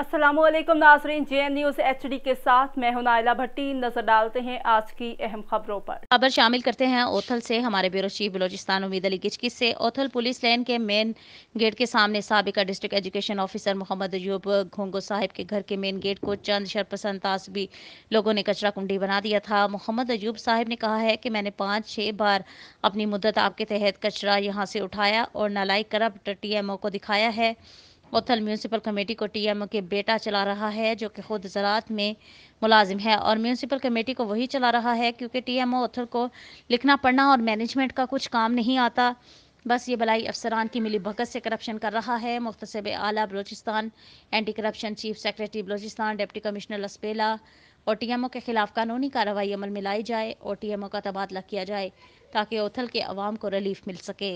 असलम नाजरीन J N news H D के साथ मैं हूं नायला भट्टी नजर डालते हैं आज की अहम खबरों पर खबर शामिल करते हैं ओथल से हमारे ब्यूरो चीफ बलोचिस्तान उम्मीद अली किचकी से ओथल पुलिस लाइन के मेन गेट के सामने सबका district education officer Mohammad Ayub घोंगो साहिब के घर के मेन गेट को चंद शरपसंद तासबी लोगों ने कचरा कुंडी बना दिया था मोहम्मद अयूब साहिब ने कहा है कि मैंने पाँच छः बार अपनी मुद्दत आपके तहत कचरा यहाँ से उठाया और नलाई करप्ट टी एम ओ को दिखाया है उथल म्यूनसिपल कमेटी को टीएमओ के बेटा चला रहा है जो कि खुद ज़रात में मुलाजिम है और म्यूनसिपल कमेटी को वही चला रहा है क्योंकि टीएमओ उथल को लिखना पढ़ना और मैनेजमेंट का कुछ काम नहीं आता बस ये भलाई अफसरान की मिली भगत से करप्शन कर रहा है मुख्तसब आला Balochistan anti corruption chief secretary Balochistan deputy commissioner Lasbela और टी एम ओ के खिलाफ कानूनी कार्रवाई अमल में लाई जाए और टी एम ओ का तबादला किया जाए ताकि ओथल के अवाम को रिलीफ मिल सके